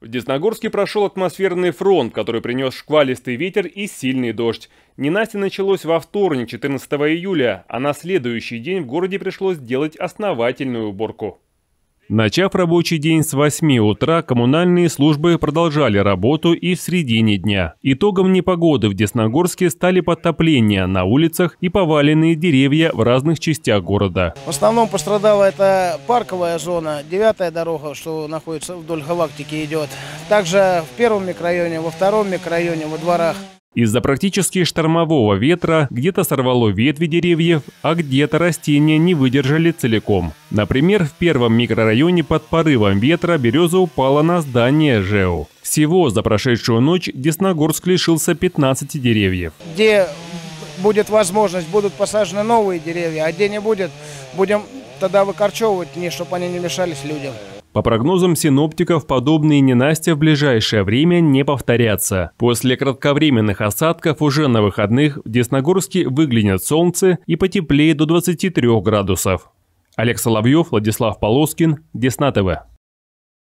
В Десногорске прошел атмосферный фронт, который принес шквалистый ветер и сильный дождь. Ненастье началось во вторник, 14 июля, а на следующий день в городе пришлось делать основательную уборку. Начав рабочий день с 8 утра, коммунальные службы продолжали работу и в середине дня. Итогом непогоды в Десногорске стали подтопления на улицах и поваленные деревья в разных частях города. В основном пострадала это парковая зона, девятая дорога, что находится вдоль галактики идет. Также в первом микрорайоне, во втором микрорайоне, во дворах. Из-за практически штормового ветра где-то сорвало ветви деревьев, а где-то растения не выдержали целиком. Например, в первом микрорайоне под порывом ветра береза упала на здание ЖЭУ. Всего за прошедшую ночь Десногорск лишился 15 деревьев. Где будет возможность, будут посажены новые деревья, а где не будет, будем тогда выкорчевывать, не, чтобы они не мешались людям. По прогнозам синоптиков, подобные ненастья в ближайшее время не повторятся. После кратковременных осадков уже на выходных в Десногорске выглянет солнце и потеплеет до 23 градусов. Олег Соловьев, Владислав Полоскин, Десна ТВ.